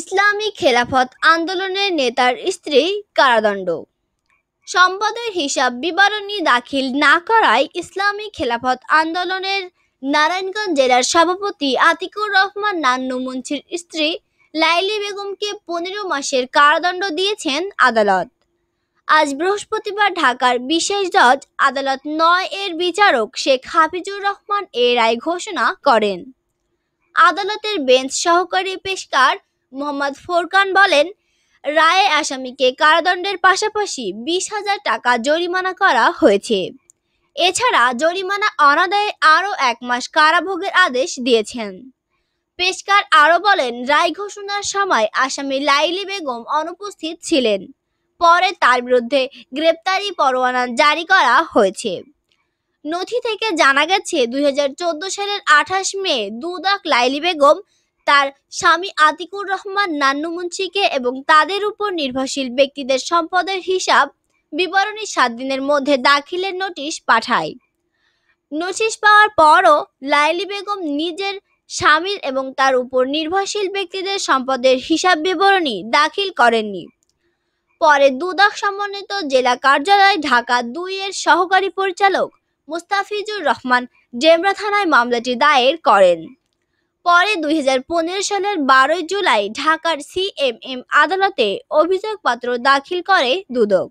ইসলামী খেলাফত আন্দোলনের নেতার স্ত্রী কারাদণ্ড সম্পদের হিসাব বিবরণী দাখিল না করায় ইসলামী খেলাফত আন্দোলনের নারায়ণগঞ্জ জেলার সভাপতি আতিকুর রহমান নান্নু মুন্সির স্ত্রী লাইলি বেগমকে পনেরো মাসের কারাদণ্ড দিয়েছেন আদালত আজ বৃহস্পতিবার ঢাকার বিশেষ জজ আদালত নয় এর বিচারক শেখ হাফিজুর রহমান এ রায় ঘোষণা করেন আদালতের বেঞ্চ সহকারী পেশকার মোহাম্মদ ফোরকান বলেন রায়ে আসামিকে কারাদণ্ডের পাশাপাশি বিশ হাজার টাকা জরিমানা করা হয়েছে এছাড়া জরিমানা অনাদায়ে আরও এক মাস কারাভোগের আদেশ দিয়েছেন পেশকার আরও বলেন রায় ঘোষণার সময় আসামি লাইলি বেগম অনুপস্থিত ছিলেন পরে তার বিরুদ্ধে গ্রেপ্তারি পরোয়ানা জারি করা হয়েছে নথি থেকে জানা গেছে দুই সালের আঠাশ মে দুদাক লাইলি বেগম তার স্বামী আতিকুর রহমান নান্নু মুন্সিকে এবং তাদের উপর নির্ভরশীল ব্যক্তিদের সম্পদের হিসাব বিবরণী সাত দিনের মধ্যে দাখিলের নোটিশ পাঠায় নোটিশ পাওয়ার পরও লাইলি বেগম নিজের স্বামীর এবং তার উপর নির্ভরশীল ব্যক্তিদের সম্পদের হিসাব বিবরণী দাখিল করেননি পরে দুদক সমন্বিত জেলা কার্যালয় ঢাকা দুই এর সহকারী পরিচালক মুস্তাফিজুর রহমান ডেমরা থানায় মামলাটি দায়ের করেন পরে দুই সালের বারোই জুলাই ঢাকার সিএমএম আদালতে অভিযোগপত্র দাখিল করে দুদক